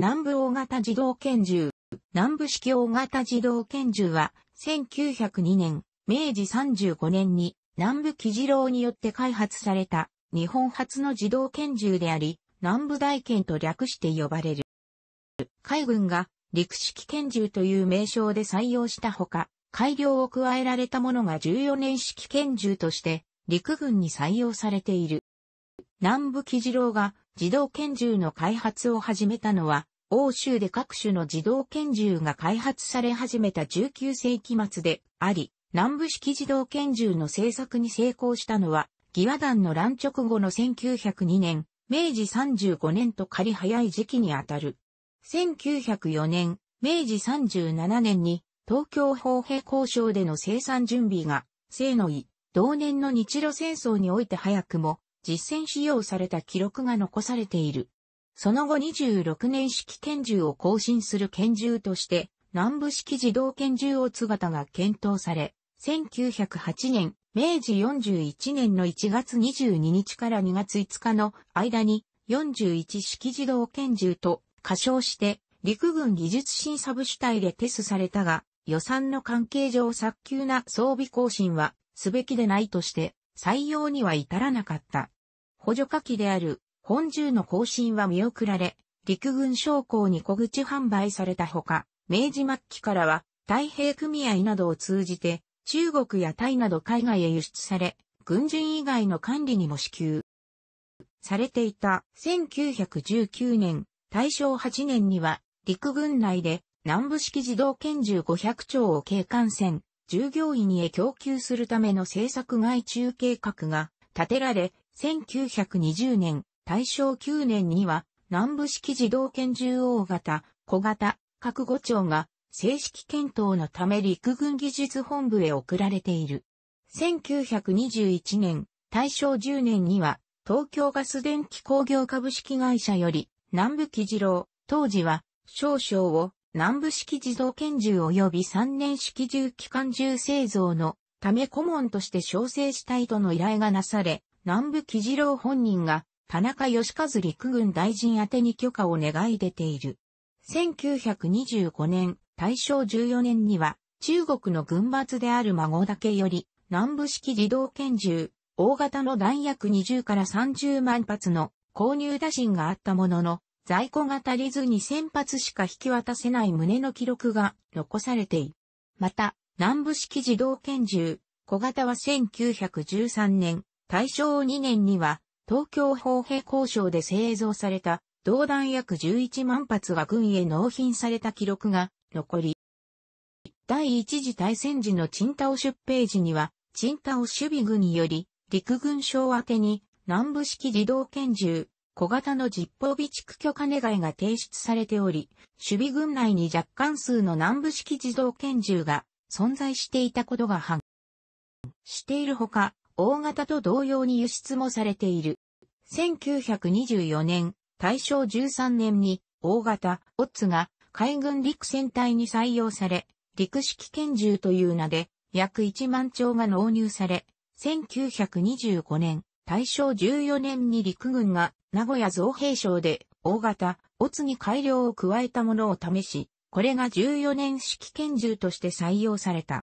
南部大型自動拳銃。南部式大型自動拳銃は、1902年、明治35年に、南部基次郎によって開発された、日本初の自動拳銃であり、南部大剣と略して呼ばれる。海軍が、陸式拳銃という名称で採用したほか、改良を加えられたものが14年式拳銃として、陸軍に採用されている。南部基次郎が自動拳銃の開発を始めたのは欧州で各種の自動拳銃が開発され始めた19世紀末であり、南部式自動拳銃の製作に成功したのは、義和団の乱直後の1902年、明治35年と仮早い時期にあたる。1904年、明治37年に東京砲兵交渉での生産準備が、正の意、同年の日露戦争において早くも実践使用された記録が残されている。その後26年式拳銃を更新する拳銃として、南部式自動拳銃を姿が検討され、1908年、明治41年の1月22日から2月5日の間に41式自動拳銃と過称して陸軍技術審査部主体でテスされたが予算の関係上早急な装備更新はすべきでないとして採用には至らなかった。補助課器である本銃の更新は見送られ、陸軍将校に小口販売されたほか、明治末期からは太平組合などを通じて、中国やタイなど海外へ輸出され、軍人以外の管理にも支給されていた1919年、大正8年には陸軍内で南部式自動拳銃500丁を警官船、従業員へ供給するための政策外中計画が立てられ、1920年、大正9年には、南部式自動拳銃大型、小型、各5丁が、正式検討のため陸軍技術本部へ送られている。1921年、大正10年には、東京ガス電気工業株式会社より、南部基次郎、当時は、少々を、南部式自動拳銃及び3年式銃機関銃製造のため顧問として招請したいとの依頼がなされ、南部基次郎本人が田中義和陸軍大臣宛に許可を願い出ている。1925年、大正14年には、中国の軍閥である孫岳より、南部式自動拳銃、大型の弾薬20から30万発の購入打診があったものの、在庫が足りず2000発しか引き渡せない旨の記録が残されている。また、南部式自動拳銃、小型は1913年、大正2年には、東京砲兵交渉で製造された、同弾約11万発が軍へ納品された記録が残り、第一次大戦時の賃貸タ出兵時には、賃貸守備軍により、陸軍省宛てに、南部式自動拳銃、小型の実報備蓄許可願いが提出されており、守備軍内に若干数の南部式自動拳銃が存在していたことが判しているほか、大型と同様に輸出もされている。1924年、大正13年に、大型、オッツが海軍陸戦隊に採用され、陸式拳銃という名で、約1万丁が納入され、1925年、大正14年に陸軍が名古屋造兵廠で大型、オツに改良を加えたものを試し、これが14年式拳銃として採用された。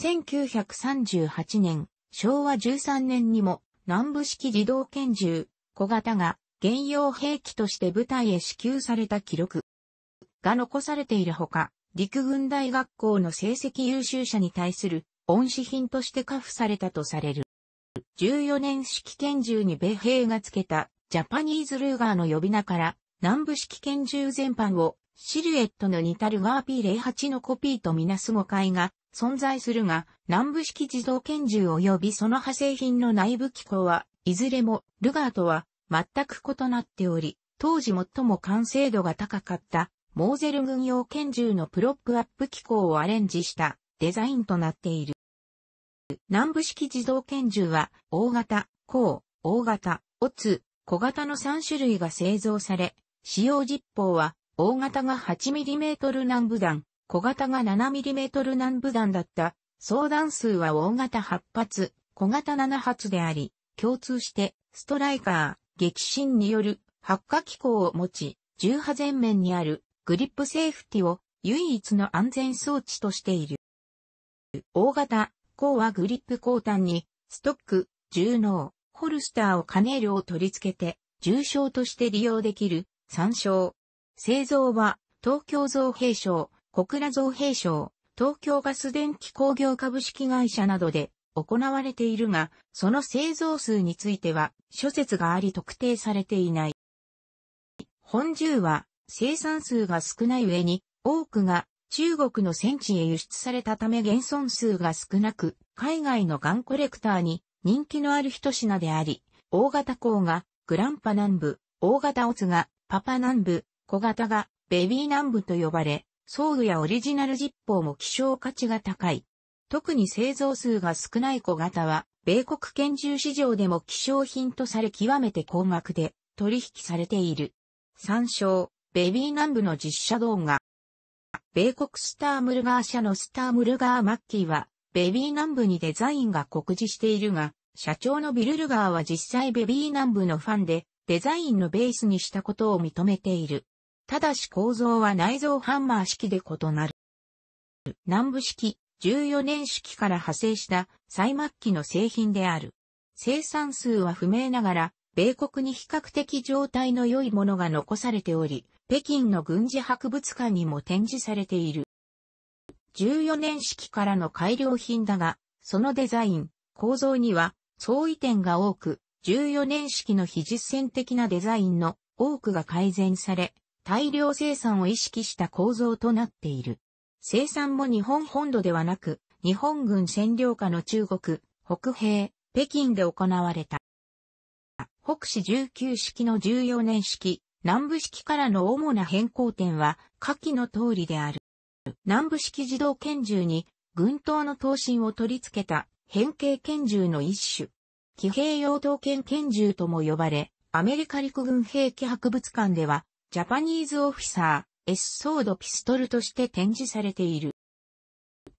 1938年、昭和13年にも南部式自動拳銃、小型が現用兵器として部隊へ支給された記録が残されているほか、陸軍大学校の成績優秀者に対する恩賜品として加付されたとされる。14年式拳銃に米兵が付けたジャパニーズルーガーの呼び名から南部式拳銃全般をシルエットの似たルガー P08 のコピーとみなす誤解が存在するが、南部式自動拳銃及びその派生品の内部機構は、いずれもルガーとは全く異なっており、当時最も完成度が高かったモーゼル軍用拳銃のプロップアップ機構をアレンジしたデザインとなっている。南部式自動拳銃は大型、高、大型、オツ、小型の3種類が製造され、使用実砲は大型が 8mm 南部弾、小型が 7mm 南部弾だった、相弾数は大型8発、小型7発であり、共通して、ストライカー、激震による発火機構を持ち、重波前面にあるグリップセーフティを唯一の安全装置としている。大型、鋼はグリップ後端に、ストック、重嚢、ホルスターをルを取り付けて、重傷として利用できる、参照。製造は、東京造兵廠、小倉造兵省、東京ガス電気工業株式会社などで行われているが、その製造数については諸説があり特定されていない。本銃は生産数が少ない上に多くが中国の戦地へ輸出されたため現存数が少なく、海外のガンコレクターに人気のある一品であり、大型港がグランパ南部、大型オツがパパ南部、小型がベビー南部と呼ばれ、装具やオリジナルジッポも希少価値が高い。特に製造数が少ない小型は、米国拳銃市場でも希少品とされ極めて高額で取引されている。参照、ベビー南部の実写動画。米国スタームルガー社のスタームルガーマッキーは、ベビー南部にデザインが告示しているが、社長のビルルガーは実際ベビー南部のファンで、デザインのベースにしたことを認めている。ただし構造は内蔵ハンマー式で異なる。南部式、14年式から派生した最末期の製品である。生産数は不明ながら、米国に比較的状態の良いものが残されており、北京の軍事博物館にも展示されている。14年式からの改良品だが、そのデザイン、構造には相違点が多く、14年式の非実践的なデザインの多くが改善され、大量生産を意識した構造となっている。生産も日本本土ではなく、日本軍占領下の中国、北平、北京で行われた。北市19式の14年式、南部式からの主な変更点は、下記の通りである。南部式自動拳銃に、軍刀の刀身を取り付けた変形拳銃の一種。騎兵用刀剣拳銃とも呼ばれ、アメリカ陸軍兵器博物館ではジャパニーズオフィサー、S ソードピストルとして展示されている。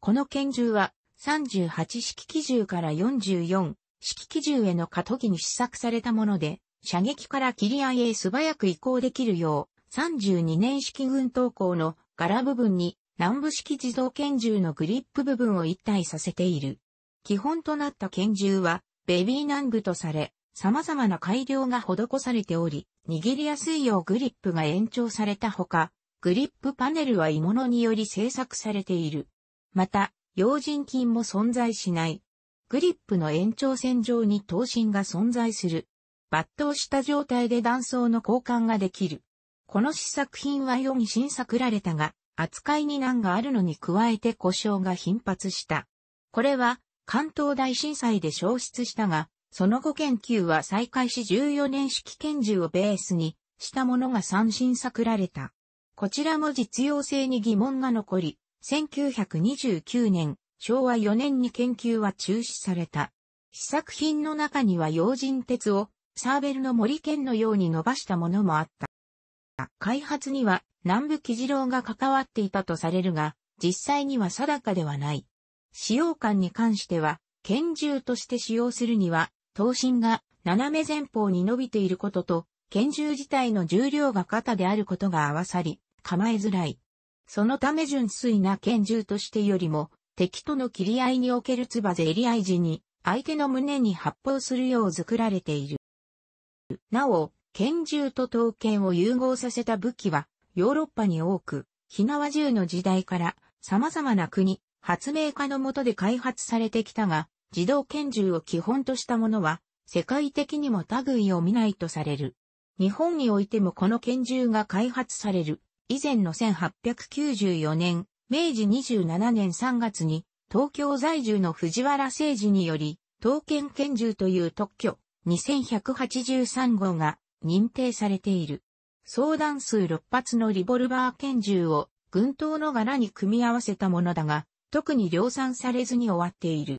この拳銃は38式機銃から44式機銃への過渡期に試作されたもので、射撃から切り合いへ素早く移行できるよう、32年式軍刀工の柄部分に南部式自動拳銃のグリップ部分を一体させている。基本となった拳銃は、ベビー南部とされ、様々な改良が施されており、握りやすいようグリップが延長されたほか、グリップパネルは鋳物により製作されている。また、用心筋も存在しない。グリップの延長線上に等身が存在する。抜刀した状態で断層の交換ができる。この試作品は4に新作られたが、扱いに難があるのに加えて故障が頻発した。これは関東大震災で消失したが、その後研究は再開し14年式拳銃をベースにしたものが三新作られた。こちらも実用性に疑問が残り、1929年、昭和4年に研究は中止された。試作品の中には用人鉄をサーベルの森剣のように伸ばしたものもあった。開発には南部喜次郎が関わっていたとされるが、実際には定かではない。使用感に関しては、拳銃として使用するには、刀身が斜め前方に伸びていることと、拳銃自体の重量が肩であることが合わさり、構えづらい。そのため純粋な拳銃としてよりも、敵との切り合いにおけるつばぜり合い時に、相手の胸に発砲するよう作られている。なお、拳銃と刀剣を融合させた武器は、ヨーロッパに多く、火縄銃の時代から、様々な国、発明家のもとで開発されてきたが、自動拳銃を基本としたものは、世界的にも類を見ないとされる。日本においてもこの拳銃が開発される。以前の1894年、明治27年3月に、東京在住の藤原誠治により、刀剣拳銃という特許、2183号が認定されている。相談数6発のリボルバー拳銃を、軍刀の柄に組み合わせたものだが、特に量産されずに終わっている。